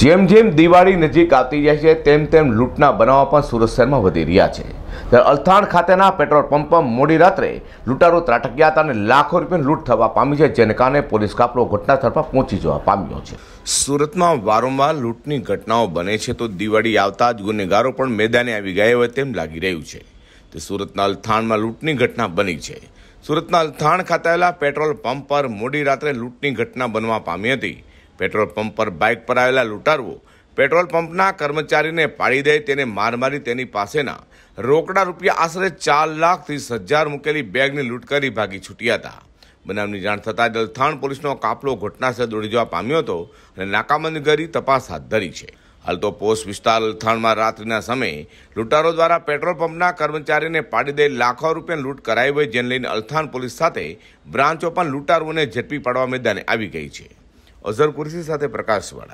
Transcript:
જેમ જેમ દિવાળી નજીક આવતી જાય છે તેમ તેમ લૂંટના બનાવો પણ સુરત શહેરમાં વધી રહ્યા છે ત્યારે અલથાણ ખાતેના પેટ્રોલ પંપ મોડી રાત્રે લૂંટારો ત્રાટક્યા હતા અને લાખો રૂપિયા લૂંટ થવા પામી છે જેને કારણે પોલીસ કાફલો ઘટનાસ્થળ પર પહોંચી જવા પામ્યો છે સુરતમાં વારંવાર લૂંટની ઘટનાઓ બને છે તો દિવાળી આવતા જ ગુનેગારો પણ મેદાને આવી ગયા હોય તેમ લાગી રહ્યું છે તે સુરતના અલથાણમાં લૂંટની ઘટના બની છે સુરતના અલથાણ ખાતે પેટ્રોલ પંપ પર મોડી રાત્રે લૂંટની ઘટના બનવા પામી હતી પેટ્રોલ પંપ પર બાઇક પર આવેલા લૂંટારવો પેટ્રોલ પંપના કર્મચારીને પાડી દે તેને માર મારી તેની પાસેના રોકડા રૂપિયા આશરે ચાર લાખ ત્રીસ હજાર મૂકેલી બેગની લૂંટ કરી ભાગી છૂટ્યા હતા બનાવની જાણ થતાં દલથાણ પોલીસનો કાફલો ઘટનાસ્થળે દોડી જવા પામ્યો હતો અને નાકાબંધી કરી તપાસ હાથ ધરી છે હાલ તો પોસ્ટ વિસ્તાર લથાણમાં રાત્રિના સમયે લૂંટારો દ્વારા પેટ્રોલ પંપના કર્મચારીને પાડી દઈ લાખો રૂપિયા લૂંટ કરાઈ હોય જેને લઈને અલથાણ પોલીસ સાથે બ્રાન્ચો પણ લૂંટારોને ઝડપી પાડવા મેદાને આવી ગઈ છે અઝર કુરશી સાથે પ્રકાશવાળા